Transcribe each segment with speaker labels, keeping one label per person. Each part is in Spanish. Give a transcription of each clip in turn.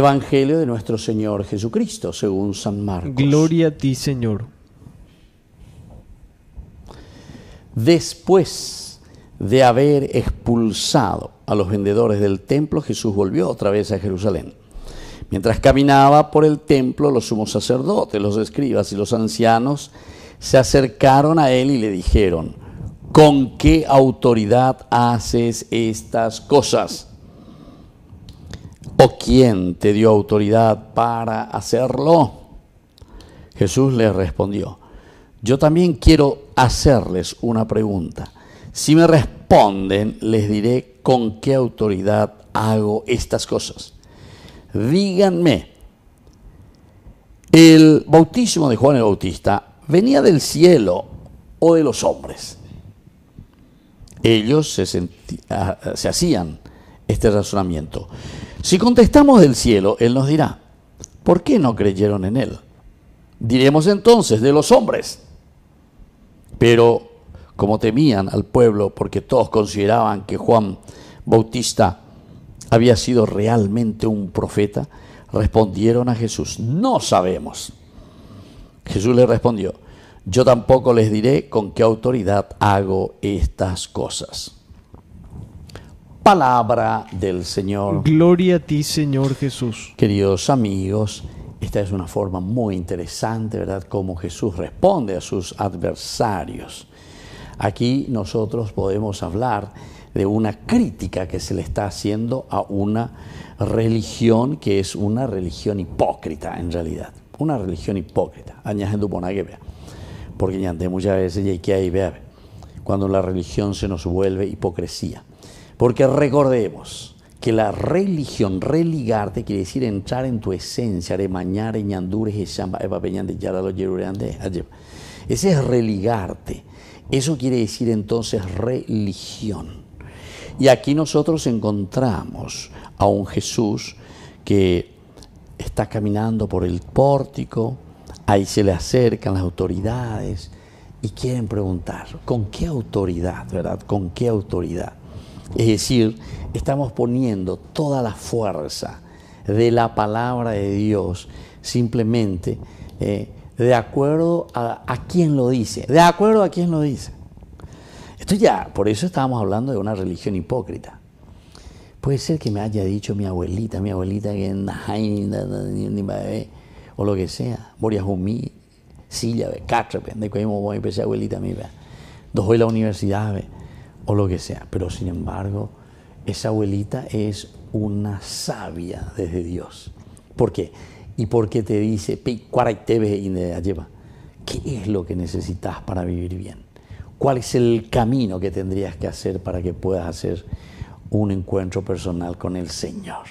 Speaker 1: Evangelio de nuestro Señor Jesucristo, según San Marcos. Gloria a ti, Señor. Después de haber expulsado a los vendedores del templo, Jesús volvió otra vez a Jerusalén. Mientras caminaba por el templo, los sumos sacerdotes, los escribas y los ancianos se acercaron a él y le dijeron, ¿con qué autoridad haces estas cosas? ¿O quién te dio autoridad para hacerlo? Jesús le respondió, yo también quiero hacerles una pregunta. Si me responden, les diré con qué autoridad hago estas cosas. Díganme, ¿el bautismo de Juan el Bautista venía del cielo o de los hombres? Ellos se, ah, se hacían este razonamiento. Si contestamos del cielo, Él nos dirá, ¿por qué no creyeron en Él? Diremos entonces de los hombres. Pero como temían al pueblo porque todos consideraban que Juan Bautista había sido realmente un profeta, respondieron a Jesús, no sabemos. Jesús les respondió, yo tampoco les diré con qué autoridad hago estas cosas palabra del Señor. Gloria a ti, Señor Jesús. Queridos amigos, esta es una forma muy interesante, ¿verdad?, cómo Jesús responde a sus adversarios. Aquí nosotros podemos hablar de una crítica que se le está haciendo a una religión que es una religión hipócrita en realidad, una religión hipócrita. Añajen que vea, porque ya muchas veces y que ahí vea, cuando la religión se nos vuelve hipocresía. Porque recordemos que la religión, religarte, quiere decir entrar en tu esencia, remañar, echamba, eva peñande, yaralo, Ese es religarte. Eso quiere decir entonces religión. Y aquí nosotros encontramos a un Jesús que está caminando por el pórtico, ahí se le acercan las autoridades y quieren preguntar, ¿con qué autoridad, verdad? ¿Con qué autoridad? Es decir, estamos poniendo toda la fuerza de la palabra de Dios simplemente eh, de acuerdo a, quien lo dice, de acuerdo a quien lo dice. Esto ya, por eso estábamos hablando de una religión hipócrita. Puede ser que me haya dicho mi abuelita, mi abuelita que o lo que sea, Boriajumí, Silla, de que mi abuelita, dos hoy la universidad, o lo que sea. Pero sin embargo, esa abuelita es una sabia desde Dios. ¿Por qué? Y porque te dice, ¿qué es lo que necesitas para vivir bien? ¿Cuál es el camino que tendrías que hacer para que puedas hacer un encuentro personal con el Señor?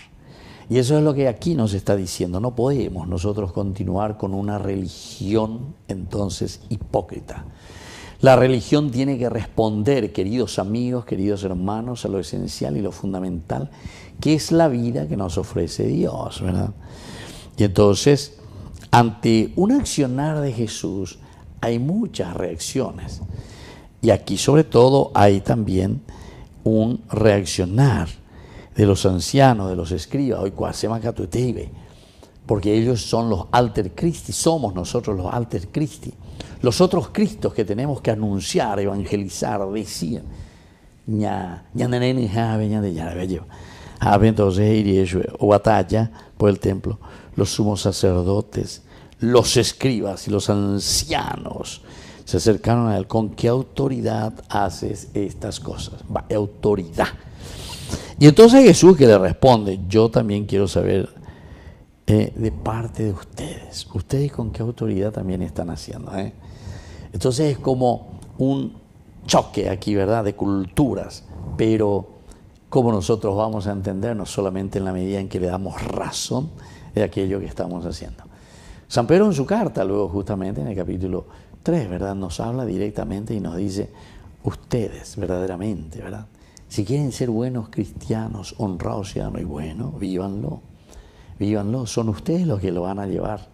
Speaker 1: Y eso es lo que aquí nos está diciendo. No podemos nosotros continuar con una religión entonces hipócrita. La religión tiene que responder, queridos amigos, queridos hermanos, a lo esencial y lo fundamental, que es la vida que nos ofrece Dios, ¿verdad? Y entonces, ante un accionar de Jesús, hay muchas reacciones. Y aquí sobre todo hay también un reaccionar de los ancianos, de los escribas, hoy cuasema porque ellos son los alter Christi, somos nosotros los alter Christi. Los otros Cristos que tenemos que anunciar, evangelizar, decir. Ah, entonces, o batalla por el templo, los sumos sacerdotes, los escribas y los ancianos se acercaron a él. ¿Con qué autoridad haces estas cosas? autoridad. Y entonces Jesús que le responde, yo también quiero saber eh, de parte de ustedes. Ustedes con qué autoridad también están haciendo. Eh? Entonces es como un choque aquí, ¿verdad?, de culturas, pero como nosotros vamos a entendernos solamente en la medida en que le damos razón de aquello que estamos haciendo. San Pedro en su carta, luego justamente en el capítulo 3, ¿verdad?, nos habla directamente y nos dice, ustedes verdaderamente, ¿verdad? Si quieren ser buenos cristianos, honrados y buenos, vívanlo vívanlo, son ustedes los que lo van a llevar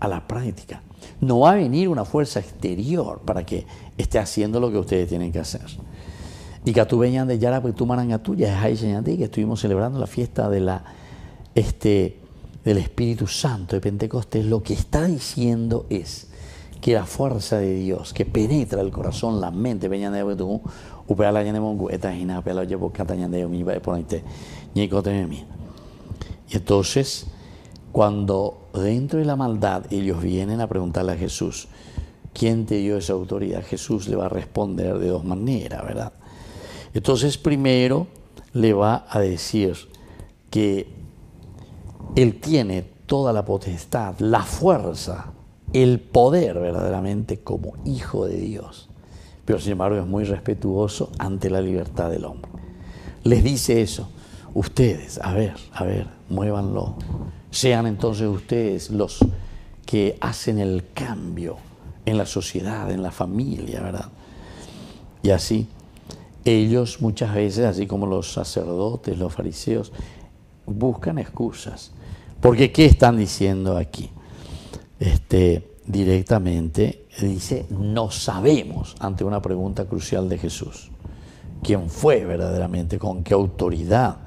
Speaker 1: a la práctica. No va a venir una fuerza exterior para que esté haciendo lo que ustedes tienen que hacer. Y que Catubeñan de Yara, pues, tuya es ahí que estuvimos celebrando la fiesta de este, del Espíritu Santo de Pentecostés. Lo que está diciendo es que la fuerza de Dios que penetra el corazón, la mente, vengan de Betú, upeala la Yanemongu, esta es catañan de la Yepo, Catañan de Yomi, Ponente, la y entonces, cuando dentro de la maldad ellos vienen a preguntarle a Jesús, ¿quién te dio esa autoridad? Jesús le va a responder de dos maneras, ¿verdad? Entonces, primero le va a decir que Él tiene toda la potestad, la fuerza, el poder verdaderamente como hijo de Dios. Pero sin embargo es muy respetuoso ante la libertad del hombre. Les dice eso ustedes, a ver, a ver, muévanlo. Sean entonces ustedes los que hacen el cambio en la sociedad, en la familia, ¿verdad? Y así, ellos muchas veces, así como los sacerdotes, los fariseos, buscan excusas. Porque ¿qué están diciendo aquí? Este, directamente dice, no sabemos ante una pregunta crucial de Jesús. ¿Quién fue verdaderamente? ¿Con qué autoridad?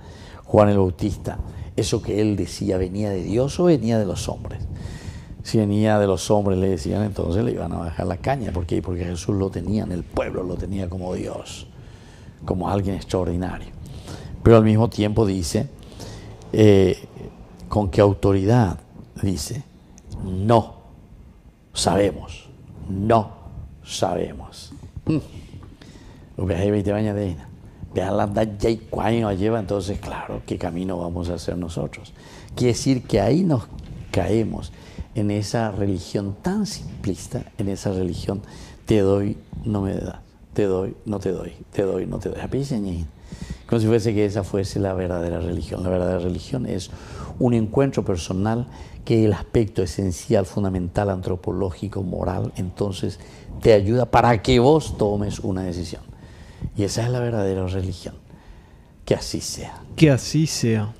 Speaker 1: Juan el Bautista, eso que él decía venía de Dios o venía de los hombres. Si venía de los hombres, le decían, entonces le iban a bajar la caña. ¿Por qué? Porque Jesús lo tenía, en el pueblo lo tenía como Dios, como alguien extraordinario. Pero al mismo tiempo dice, eh, ¿con qué autoridad? Dice, no sabemos, no sabemos. Mm. de ya la lleva, entonces claro, ¿qué camino vamos a hacer nosotros? Quiere decir que ahí nos caemos en esa religión tan simplista, en esa religión te doy, no me da te doy, no te doy, te doy, no te doy. Como si fuese que esa fuese la verdadera religión. La verdadera religión es un encuentro personal que el aspecto esencial, fundamental, antropológico, moral, entonces te ayuda para que vos tomes una decisión. Y esa es la verdadera religión. Que así sea. Que así sea.